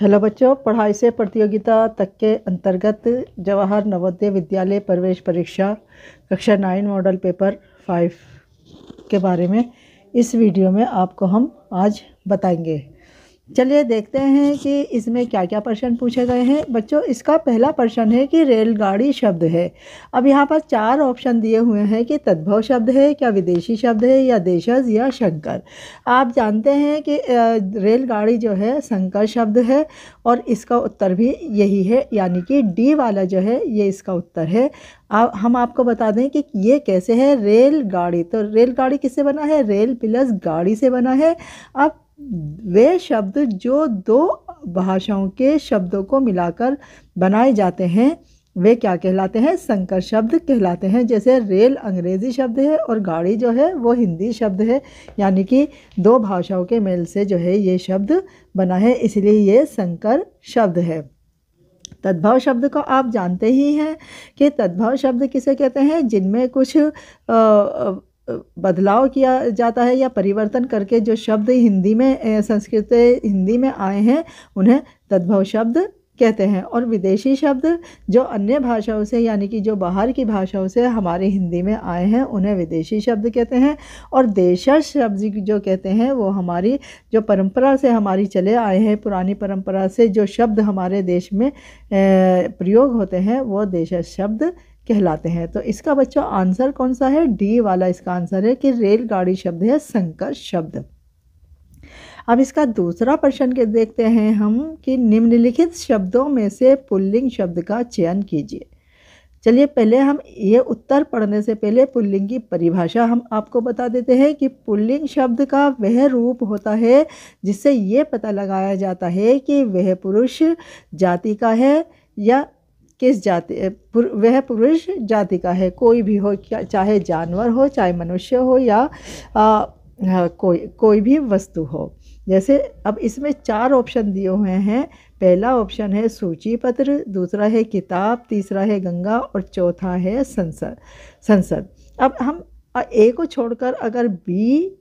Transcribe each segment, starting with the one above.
hello बच्चों पढ़ाई से प्रतियोगिता तक के अंतर्गत जवाहर नवोदय विद्यालय प्रवेश परीक्षा कक्षा नाइन मॉडल पेपर फाइव के बारे में इस वीडियो में आपको हम आज बताएंगे चलिए देखते हैं कि इसमें क्या क्या प्रश्न पूछे गए हैं बच्चों इसका पहला प्रश्न है कि रेलगाड़ी शब्द है अब यहाँ पर चार ऑप्शन दिए हुए हैं कि तद्भव शब्द है क्या विदेशी शब्द है या देशज या शंकर आप जानते हैं कि रेलगाड़ी जो है शंकर शब्द है और इसका उत्तर भी यही है यानी कि डी वाला जो है ये इसका उत्तर है आप हम आपको बता दें कि ये कैसे है रेलगाड़ी तो रेलगाड़ी किससे बना है रेल प्लस गाड़ी से बना है अब वे शब्द जो दो भाषाओं के शब्दों को मिलाकर बनाए जाते हैं वे क्या कहलाते हैं संकर शब्द कहलाते हैं जैसे रेल अंग्रेज़ी शब्द है और गाड़ी जो है वो हिंदी शब्द है यानी कि दो भाषाओं के मेल से जो है ये शब्द बना है इसलिए ये संकर शब्द है तद्भव शब्द को आप जानते ही हैं कि तद्भव शब्द किसे कहते हैं जिनमें कुछ आ, आ, बदलाव किया जाता है या परिवर्तन करके जो शब्द हिंदी में संस्कृत हिंदी में आए हैं उन्हें तद्भव शब्द कहते हैं और विदेशी शब्द जो अन्य भाषाओं से यानी कि जो बाहर की भाषाओं से हमारे हिंदी में आए हैं उन्हें विदेशी शब्द कहते हैं और देशज शब्द जो कहते हैं वो हमारी जो परंपरा से हमारी चले आए हैं पुरानी परंपरा से जो शब्द हमारे देश में प्रयोग होते हैं वो देशज शब्द कहलाते हैं तो इसका बच्चों आंसर कौन सा है डी वाला इसका आंसर है कि रेलगाड़ी शब्द है संकर शब्द अब इसका दूसरा प्रश्न के देखते हैं हम कि निम्नलिखित शब्दों में से पुल्लिंग शब्द का चयन कीजिए चलिए पहले हम ये उत्तर पढ़ने से पहले पुल्लिंग की परिभाषा हम आपको बता देते हैं कि पुल्लिंग शब्द का वह रूप होता है जिससे ये पता लगाया जाता है कि वह पुरुष जाति का है या किस जाति पुर, वह पुरुष जाति का है कोई भी हो चाहे जानवर हो चाहे मनुष्य हो या आ, कोई कोई भी वस्तु हो जैसे अब इसमें चार ऑप्शन दिए हुए हैं पहला ऑप्शन है सूची पत्र दूसरा है किताब तीसरा है गंगा और चौथा है संसद संसद अब हम ए को छोड़कर अगर बी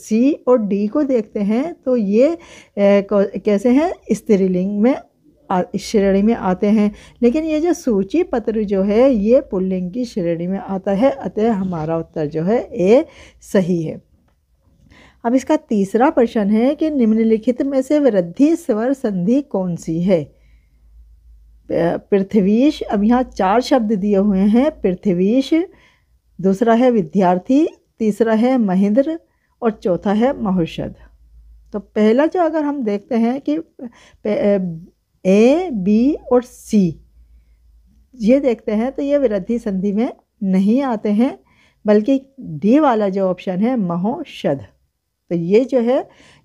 सी और डी को देखते हैं तो ये कैसे हैं स्त्रीलिंग में इस श्रेणी में आते हैं लेकिन ये जो सूची पत्र जो है ये पुल्लिंग की श्रेणी में आता है अतः हमारा उत्तर जो है ए सही है अब इसका तीसरा प्रश्न है कि निम्नलिखित में से वृद्धि स्वर संधि कौन सी है पृथ्वीश अब यहाँ चार शब्द दिए हुए हैं पृथ्वीश दूसरा है विद्यार्थी तीसरा है महेंद्र और चौथा है महुषद तो पहला जो अगर हम देखते हैं कि ए बी और सी ये देखते हैं तो ये वृद्धि संधि में नहीं आते हैं बल्कि डी वाला जो ऑप्शन है महोषध तो ये जो है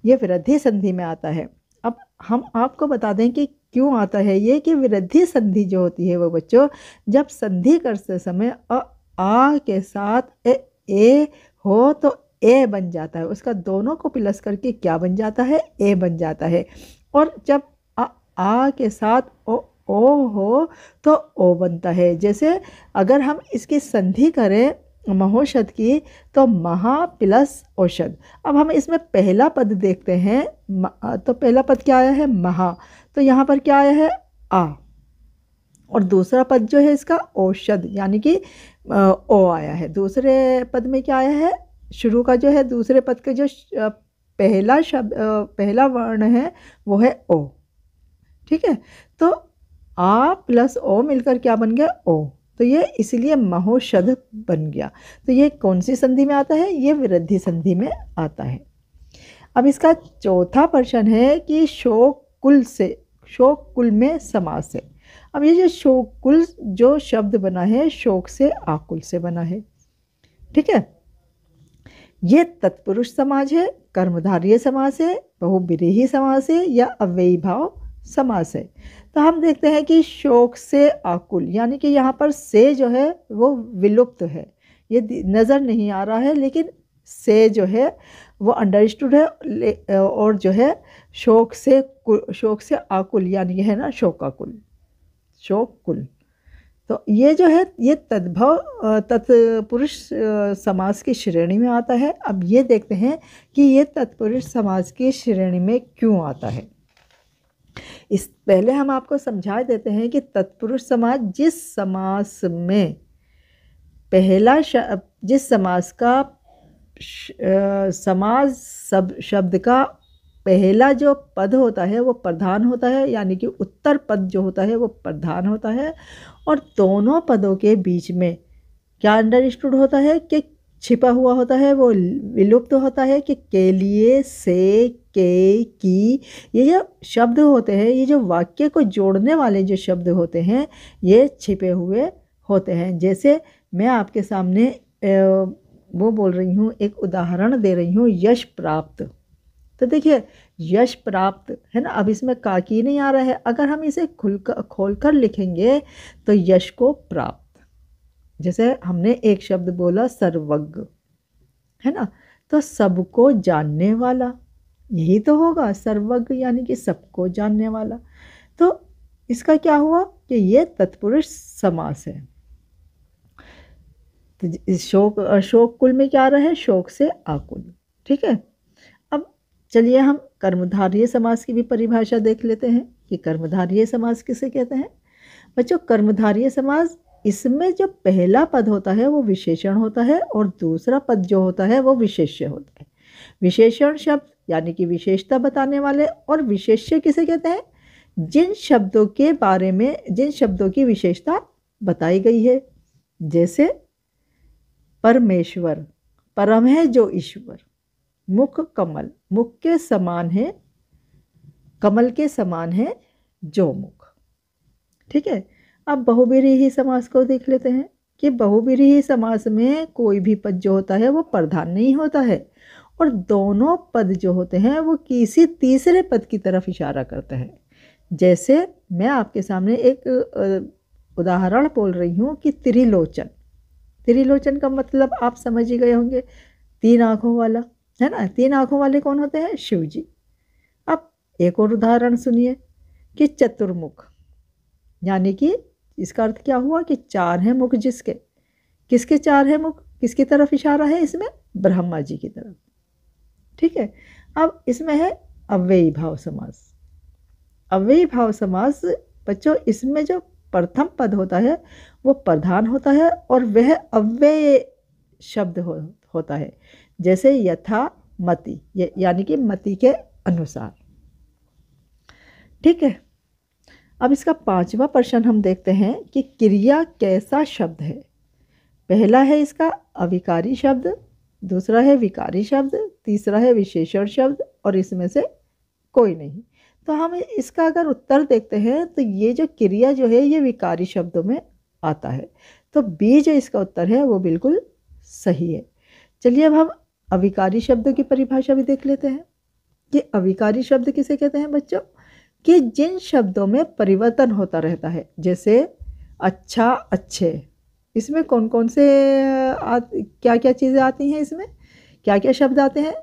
ये वृद्धि संधि में आता है अब हम आपको बता दें कि क्यों आता है ये कि वृद्धि संधि जो होती है वो बच्चों जब संधि करते समय अ आ के साथ ए, ए हो तो ए बन जाता है उसका दोनों को प्लस करके क्या बन जाता है ए बन जाता है और जब आ के साथ ओ ओ हो तो ओ बनता है जैसे अगर हम इसकी संधि करें महोषध की तो महा प्लस औषध अब हम इसमें पहला पद देखते हैं तो पहला पद क्या आया है महा तो यहाँ पर क्या आया है आ और दूसरा पद जो है इसका औषध यानी कि ओ आया है दूसरे पद में क्या आया है शुरू का जो है दूसरे पद का जो पहला शब्द पहला वर्ण है वो है ओ ठीक है तो आ प्लस ओ मिलकर क्या बन गया ओ तो ये इसलिए महोषध बन गया तो ये कौन सी संधि में आता है ये वृद्धि संधि में आता है अब इसका चौथा प्रश्न है कि शोक कुल से शोक कुल में समाज से अब ये जो शोक कुल जो शब्द बना है शोक से आकुल से बना है ठीक है ये तत्पुरुष समाज है कर्मधार्य समाज है बहुविरीही समाज है या अव्ययी भाव समास है तो हम देखते हैं कि शोक से आकुल यानी कि यहाँ पर से जो है वो विलुप्त है ये नज़र नहीं आ रहा है लेकिन से जो है वो अंडरस्टूड है और जो है शोक से शोक से आकुल यानी यह है ना शोकाकुल कुल तो ये जो है ये तद्भव तत्पुरुष समाज की श्रेणी में आता है अब ये देखते हैं कि ये तत्पुरुष समाज की श्रेणी में क्यों आता है इस पहले हम आपको समझा देते हैं कि तत्पुरुष समास जिस समास में पहला जिस समास का समाज सब शब्द का पहला जो पद होता है वो प्रधान होता है यानी कि उत्तर पद जो होता है वो प्रधान होता है और दोनों पदों के बीच में क्या अंडरस्टूड होता है कि छिपा हुआ होता है वो विलुप्त होता है कि के लिए से के की ये जो शब्द होते हैं ये जो वाक्य को जोड़ने वाले जो शब्द होते हैं ये छिपे हुए होते हैं जैसे मैं आपके सामने वो बोल रही हूँ एक उदाहरण दे रही हूँ यश प्राप्त तो देखिए यश प्राप्त है ना अब इसमें काकी नहीं आ रहा है अगर हम इसे खुल कर खोल कर लिखेंगे तो यश को प्राप्त जैसे हमने एक शब्द बोला सर्वज्ञ है ना तो सबको जानने वाला यही तो होगा सर्वज्ञ यानी कि सबको जानने वाला तो इसका क्या हुआ कि ये तत्पुरुष समास है तो इस शोक शोक कुल में क्या रहे शोक से आकुल ठीक है अब चलिए हम कर्मधार्य समास की भी परिभाषा देख लेते हैं कि कर्मधार्य समास किसे कहते हैं बच्चों कर्मधार्य समास इसमें जो पहला पद होता है वो विशेषण होता है और दूसरा पद जो होता है वो विशेष्य होता है विशेषण शब्द यानी कि विशेषता बताने वाले और विशेष्य किसे कहते हैं जिन शब्दों के बारे में जिन शब्दों की विशेषता बताई गई है जैसे परमेश्वर परम है जो ईश्वर मुख कमल मुख के समान है कमल के समान है जो मुख ठीक है अब ही समास को देख लेते हैं कि बहुविरीही समास में कोई भी पद जो होता है वो प्रधान नहीं होता है और दोनों पद जो होते हैं वो किसी तीसरे पद की तरफ इशारा करते हैं जैसे मैं आपके सामने एक उदाहरण बोल रही हूँ कि त्रिलोचन त्रिलोचन का मतलब आप समझ ही गए होंगे तीन आँखों वाला है ना तीन आँखों वाले कौन होते हैं शिव जी अब एक और उदाहरण सुनिए कि चतुर्मुख यानी कि इसका अर्थ क्या हुआ कि चार हैं मुख जिसके किसके चार हैं मुख किसकी तरफ इशारा है इसमें ब्रह्मा जी की तरफ ठीक है अब इसमें है अव्ययी भाव समास अव्ययी भाव समास बच्चों इसमें जो प्रथम पद होता है वो प्रधान होता है और वह अव्यय शब्द हो, होता है जैसे यथा मति यानी कि मति के अनुसार ठीक है अब इसका पांचवा प्रश्न हम देखते हैं कि क्रिया कैसा शब्द है पहला है इसका अविकारी शब्द दूसरा है विकारी शब्द तीसरा है विशेषण शब्द और इसमें से कोई नहीं तो हम इसका अगर उत्तर देखते हैं तो ये जो क्रिया जो है ये विकारी शब्दों में आता है तो बी जो इसका उत्तर है वो बिल्कुल सही है चलिए अब हम अविकारी शब्दों की परिभाषा भी देख लेते हैं कि अविकारी शब्द किसे कहते हैं बच्चों कि जिन शब्दों में परिवर्तन होता रहता है जैसे अच्छा अच्छे इसमें कौन कौन से आ, क्या क्या चीज़ें आती हैं इसमें क्या क्या शब्द आते हैं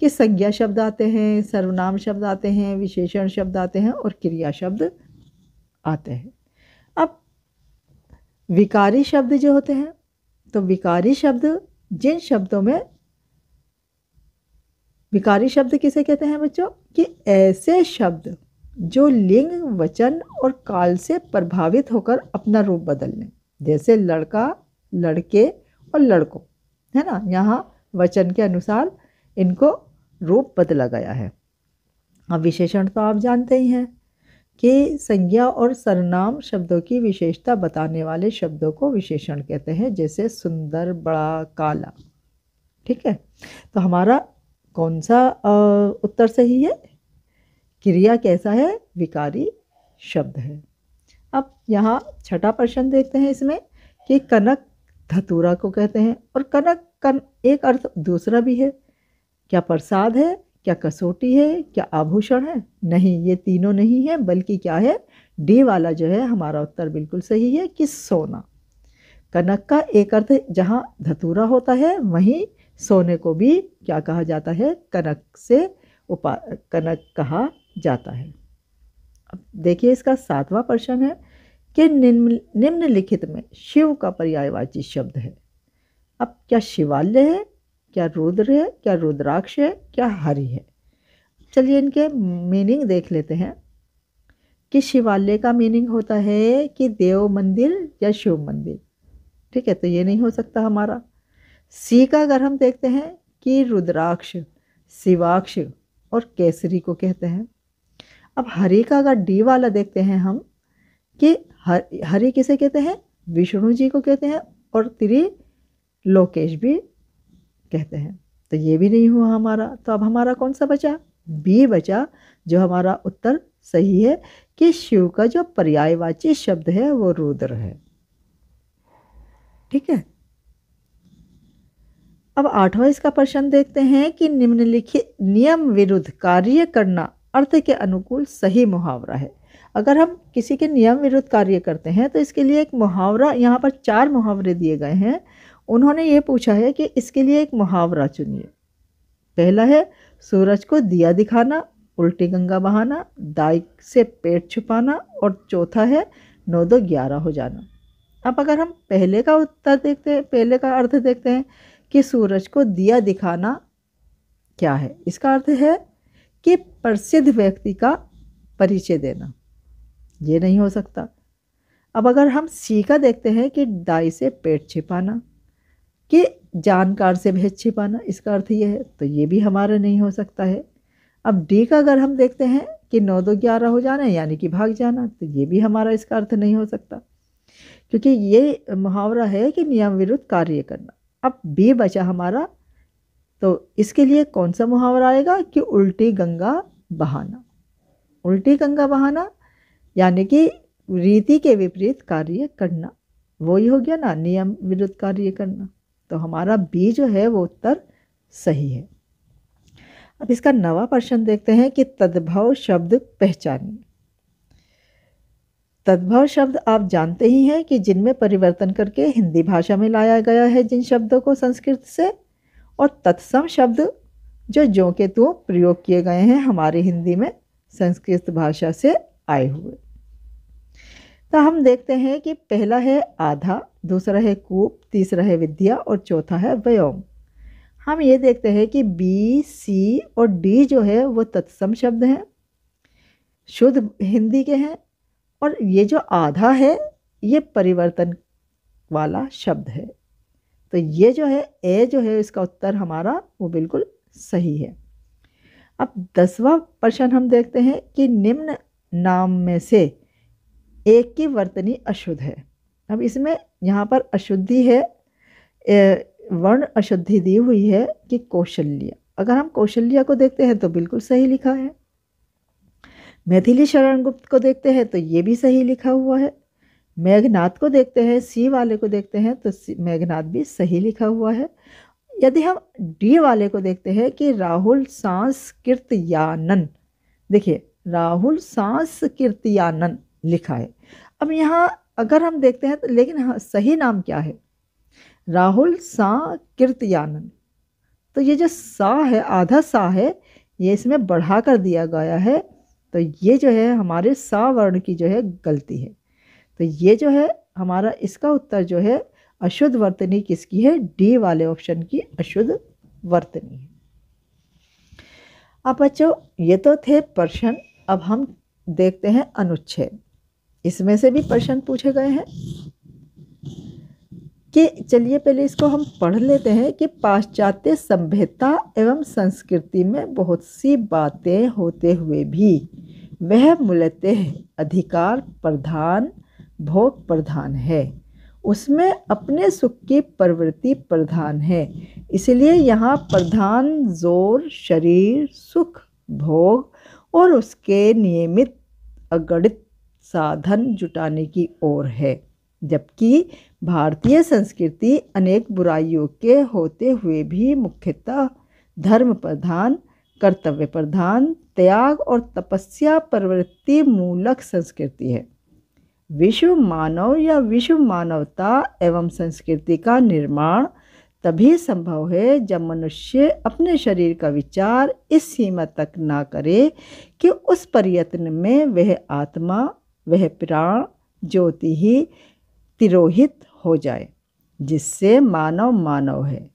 कि संज्ञा शब्द आते हैं सर्वनाम शब्द आते हैं विशेषण शब्द आते हैं और क्रिया शब्द आते हैं अब विकारी शब्द जो होते हैं तो विकारी शब्द जिन शब्दों में विकारी शब्द किसे कहते हैं बच्चों कि ऐसे शब्द जो लिंग वचन और काल से प्रभावित होकर अपना रूप बदल लें जैसे लड़का लड़के और लड़कों है ना यहाँ वचन के अनुसार इनको रूप बदला गया है अब विशेषण तो आप जानते ही हैं कि संज्ञा और सरनाम शब्दों की विशेषता बताने वाले शब्दों को विशेषण कहते हैं जैसे सुंदर बड़ा काला ठीक है तो हमारा कौन सा उत्तर सही है क्रिया कैसा है विकारी शब्द है अब यहाँ छठा प्रश्न देखते हैं इसमें कि कनक धतूरा को कहते हैं और कनक कन एक अर्थ दूसरा भी है क्या प्रसाद है क्या कसौटी है क्या आभूषण है नहीं ये तीनों नहीं है बल्कि क्या है डी वाला जो है हमारा उत्तर बिल्कुल सही है कि सोना कनक का एक अर्थ जहाँ धतूरा होता है वहीं सोने को भी क्या कहा जाता है कनक से उपा कनक कहा जाता है देखिए इसका सातवां प्रश्न है कि निम्न निम्नलिखित में शिव का पर्यायवाची शब्द है अब क्या शिवालय है क्या रुद्र है क्या रुद्राक्ष है क्या हरि है चलिए इनके मीनिंग देख लेते हैं कि शिवालय का मीनिंग होता है कि देव मंदिर या शिव मंदिर ठीक है तो ये नहीं हो सकता हमारा सी का अगर हम देखते हैं कि रुद्राक्ष शिवाक्ष और केसरी को कहते हैं अब हरे का अगर डी वाला देखते हैं हम कि हर हरे किसे कहते हैं विष्णु जी को कहते हैं और त्रि लोकेश भी कहते हैं तो ये भी नहीं हुआ हमारा तो अब हमारा कौन सा बचा बी बचा जो हमारा उत्तर सही है कि शिव का जो पर्यायवाची शब्द है वो रुद्र है ठीक है अब आठवां इसका प्रश्न देखते हैं कि निम्नलिखित नियम विरुद्ध कार्य करना अर्थ के अनुकूल सही मुहावरा है अगर हम किसी के नियम विरुद्ध कार्य करते हैं तो इसके लिए एक मुहावरा यहाँ पर चार मुहावरे दिए गए हैं उन्होंने ये पूछा है कि इसके लिए एक मुहावरा चुनिए पहला है सूरज को दिया दिखाना उल्टी गंगा बहाना दाई से पेट छुपाना और चौथा है नौ दो ग्यारह हो जाना अब अगर हम पहले का उत्तर देखते हैं पहले का अर्थ देखते हैं कि सूरज को दिया दिखाना क्या है इसका अर्थ है के प्रसिद्ध व्यक्ति का परिचय देना ये नहीं हो सकता अब अगर हम सीखा देखते हैं कि दाई से पेट छिपाना कि जानकार से भेज छिपाना इसका अर्थ ये है तो ये भी हमारा नहीं हो सकता है अब डी का अगर हम देखते हैं कि नौ दो ग्यारह हो जाना यानी कि भाग जाना तो ये भी हमारा इसका अर्थ नहीं हो सकता क्योंकि ये मुहावरा है कि नियम विरुद्ध कार्य करना अब बी बचा हमारा तो इसके लिए कौन सा मुहावरा आएगा कि उल्टी गंगा बहाना उल्टी गंगा बहाना यानी कि रीति के विपरीत कार्य करना वो ही हो गया ना नियम विरुद्ध कार्य करना तो हमारा बी जो है वो उत्तर सही है अब इसका नवा प्रश्न देखते हैं कि तद्भव शब्द पहचानी तद्भव शब्द आप जानते ही हैं कि जिनमें परिवर्तन करके हिंदी भाषा में लाया गया है जिन शब्दों को संस्कृत से और तत्सम शब्द जो जो के तो प्रयोग किए गए हैं हमारे हिंदी में संस्कृत भाषा से आए हुए तो हम देखते हैं कि पहला है आधा दूसरा है कूप तीसरा है विद्या और चौथा है व्योम हम ये देखते हैं कि बी सी और डी जो है वो तत्सम शब्द हैं शुद्ध हिंदी के हैं और ये जो आधा है ये परिवर्तन वाला शब्द है तो ये जो है ए जो है इसका उत्तर हमारा वो बिल्कुल सही है अब दसवा प्रश्न हम देखते हैं कि निम्न नाम में से एक की वर्तनी अशुद्ध है अब इसमें यहाँ पर अशुद्धि है वर्ण अशुद्धि दी हुई है कि कौशल्य अगर हम कौशल्या को देखते हैं तो बिल्कुल सही लिखा है मैथिली शरण गुप्त को देखते हैं तो ये भी सही लिखा हुआ है मेघनाथ को देखते हैं सी वाले को देखते हैं तो मेघनाथ भी सही लिखा हुआ है यदि हम डी वाले को देखते हैं कि राहुल सांस यानन देखिए राहुल सांस्कृत कीर्तियानन लिखा है अब यहाँ अगर हम देखते हैं तो लेकिन हाँ, सही नाम क्या है राहुल सा कीर्तियानन तो ये जो सा है आधा सा है ये इसमें बढ़ा कर दिया गया है तो ये जो है हमारे सा वर्ण की जो है गलती है तो ये जो है हमारा इसका उत्तर जो है अशुद्ध वर्तनी किसकी है डी वाले ऑप्शन की अशुद्ध वर्तनी है अब बच्चों ये तो थे प्रश्न अब हम देखते हैं अनुच्छेद इसमें से भी प्रश्न पूछे गए हैं कि चलिए पहले इसको हम पढ़ लेते हैं कि पाश्चात्य सभ्यता एवं संस्कृति में बहुत सी बातें होते हुए भी वह मूलतः अधिकार प्रधान भोग प्रधान है उसमें अपने सुख की प्रवृत्ति प्रधान है इसलिए यहाँ प्रधान जोर शरीर सुख भोग और उसके नियमित अगणित साधन जुटाने की ओर है जबकि भारतीय संस्कृति अनेक बुराइयों के होते हुए भी मुख्यतः धर्म प्रधान कर्तव्य प्रधान त्याग और तपस्या प्रवृत्ति मूलक संस्कृति है विश्व मानव या विश्व मानवता एवं संस्कृति का निर्माण तभी संभव है जब मनुष्य अपने शरीर का विचार इस सीमा तक ना करे कि उस प्रयत्न में वह आत्मा वह प्राण ज्योति ही तिरोहित हो जाए जिससे मानव मानव है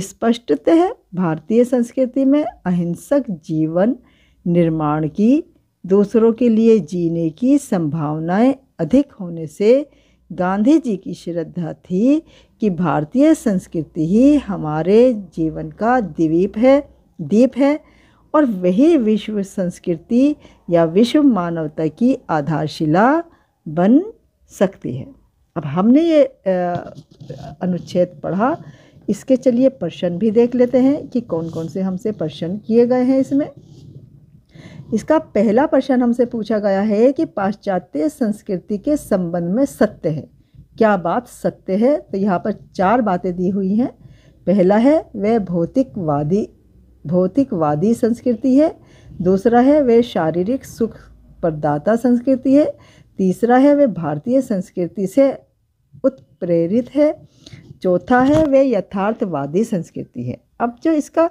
स्पष्टतः भारतीय संस्कृति में अहिंसक जीवन निर्माण की दूसरों के लिए जीने की संभावनाएं अधिक होने से गांधी जी की श्रद्धा थी कि भारतीय संस्कृति ही हमारे जीवन का द्वीप है दीप है और वही विश्व संस्कृति या विश्व मानवता की आधारशिला बन सकती है अब हमने ये अनुच्छेद पढ़ा इसके चलिए प्रश्न भी देख लेते हैं कि कौन कौन से हमसे प्रश्न किए गए हैं इसमें इसका पहला प्रश्न हमसे पूछा गया है कि पाश्चात्य संस्कृति के संबंध में सत्य है क्या बात सत्य है तो यहाँ पर चार बातें दी हुई हैं पहला है वह भौतिकवादी भौतिकवादी संस्कृति है दूसरा है वह शारीरिक सुख प्रदाता संस्कृति है तीसरा है वह भारतीय संस्कृति से उत्प्रेरित है चौथा है वह यथार्थवादी संस्कृति है अब जो इसका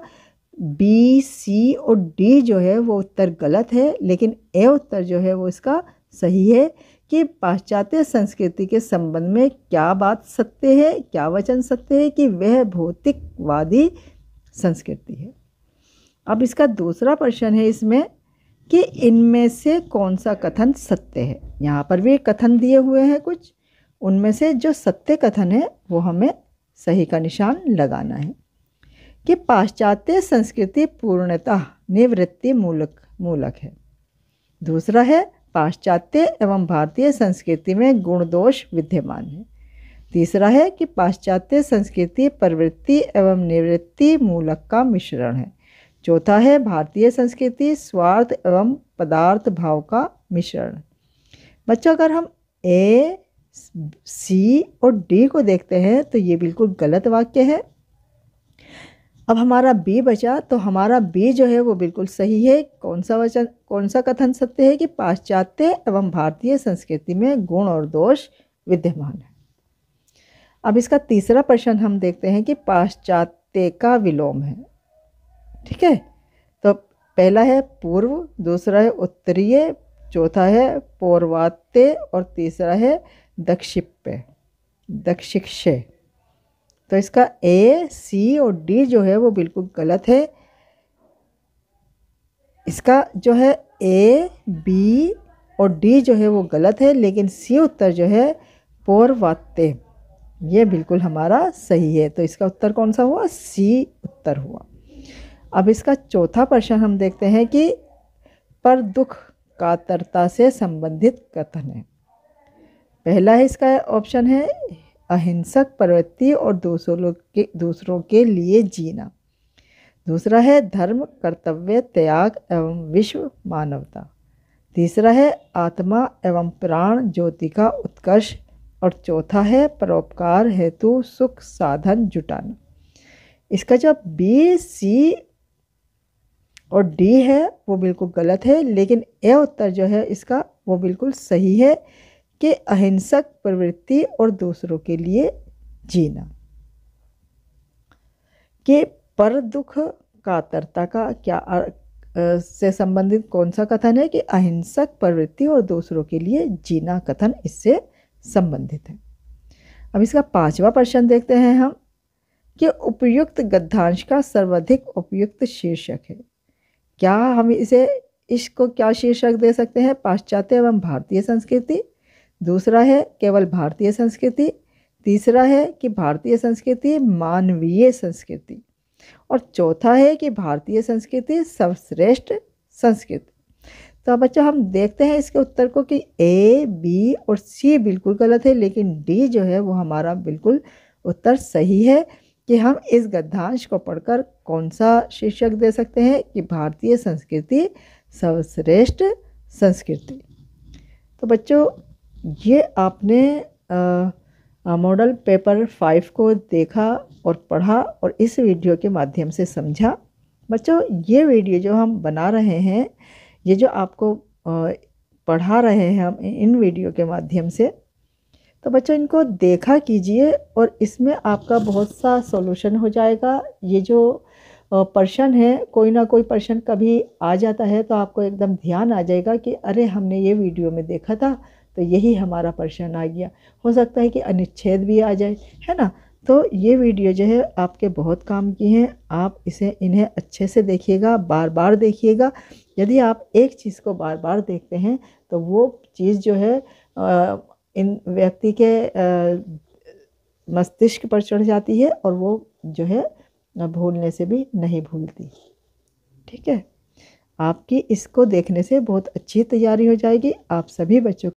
बी सी और डी जो है वो उत्तर गलत है लेकिन ए उत्तर जो है वो इसका सही है कि पाश्चात्य संस्कृति के संबंध में क्या बात सत्य है क्या वचन सत्य है कि वह भौतिकवादी संस्कृति है अब इसका दूसरा प्रश्न है इसमें कि इनमें से कौन सा कथन सत्य है यहाँ पर भी कथन दिए हुए हैं कुछ उनमें से जो सत्य कथन है वो हमें सही का निशान लगाना है कि पाश्चात्य संस्कृति पूर्णतः निवृत्ति मूलक मूलक है दूसरा है पाश्चात्य एवं भारतीय संस्कृति में गुण दोष विद्यमान है तीसरा है कि पाश्चात्य संस्कृति प्रवृत्ति एवं निवृत्ति मूलक का मिश्रण है चौथा है भारतीय संस्कृति स्वार्थ एवं पदार्थ भाव का मिश्रण बच्चों अगर हम ए सी और डी को देखते हैं तो ये बिल्कुल गलत वाक्य है अब हमारा बी बचा तो हमारा बी जो है वो बिल्कुल सही है कौन सा वचन कौन सा कथन सत्य है कि पाश्चात्य एवं भारतीय संस्कृति में गुण और दोष विद्यमान है अब इसका तीसरा प्रश्न हम देखते हैं कि पाश्चात्य का विलोम है ठीक है तो पहला है पूर्व दूसरा है उत्तरीय चौथा है पौर्वात्य और तीसरा है दक्षिप्य दक्षिक्षय तो इसका ए सी और डी जो है वो बिल्कुल गलत है इसका जो है ए बी और डी जो है वो गलत है लेकिन सी उत्तर जो है पोर वाते ये बिल्कुल हमारा सही है तो इसका उत्तर कौन सा हुआ सी उत्तर हुआ अब इसका चौथा प्रश्न हम देखते हैं कि पर दुख कातरता से संबंधित कथन है पहला है इसका ऑप्शन है अहिंसक प्रवृत्ति और दूसरों के दूसरों के लिए जीना दूसरा है धर्म कर्तव्य त्याग एवं विश्व मानवता तीसरा है आत्मा एवं प्राण ज्योति का उत्कर्ष और चौथा है परोपकार हेतु सुख साधन जुटाना इसका जब बी सी और डी है वो बिल्कुल गलत है लेकिन ए उत्तर जो है इसका वो बिल्कुल सही है के अहिंसक प्रवृत्ति और दूसरों के लिए जीना के पर दुख कातरता का क्या से संबंधित कौन सा कथन है कि अहिंसक प्रवृत्ति और दूसरों के लिए जीना कथन इससे संबंधित है अब इसका पांचवा प्रश्न देखते हैं हम कि उपयुक्त गद्धांश का सर्वाधिक उपयुक्त शीर्षक है क्या हम इसे इसको क्या शीर्षक दे सकते हैं पाश्चात्य एवं भारतीय संस्कृति दूसरा है केवल भारतीय संस्कृति तीसरा है कि भारतीय संस्कृति मानवीय संस्कृति और चौथा है कि भारतीय संस्कृति सर्वश्रेष्ठ संस्कृति तो बच्चों हम देखते हैं इसके उत्तर को कि ए बी और सी बिल्कुल गलत है लेकिन डी जो है वो हमारा बिल्कुल उत्तर सही है कि हम इस गद्यांश को पढ़कर कौन सा शीर्षक दे सकते हैं कि भारतीय संस्कृति सर्वश्रेष्ठ संस्कृति तो बच्चों ये आपने मॉडल पेपर फाइव को देखा और पढ़ा और इस वीडियो के माध्यम से समझा बच्चों ये वीडियो जो हम बना रहे हैं ये जो आपको पढ़ा रहे हैं हम इन वीडियो के माध्यम से तो बच्चों इनको देखा कीजिए और इसमें आपका बहुत सा सॉल्यूशन हो जाएगा ये जो पर्शन है कोई ना कोई पर्शन कभी आ जाता है तो आपको एकदम ध्यान आ जाएगा कि अरे हमने ये वीडियो में देखा था तो यही हमारा प्रश्न आ गया हो सकता है कि अनुच्छेद भी आ जाए है ना तो ये वीडियो जो है आपके बहुत काम की हैं आप इसे इन्हें अच्छे से देखिएगा बार बार देखिएगा यदि आप एक चीज़ को बार बार देखते हैं तो वो चीज़ जो है इन व्यक्ति के मस्तिष्क पर चढ़ जाती है और वो जो है भूलने से भी नहीं भूलती ठीक है आपकी इसको देखने से बहुत अच्छी तैयारी हो जाएगी आप सभी बच्चों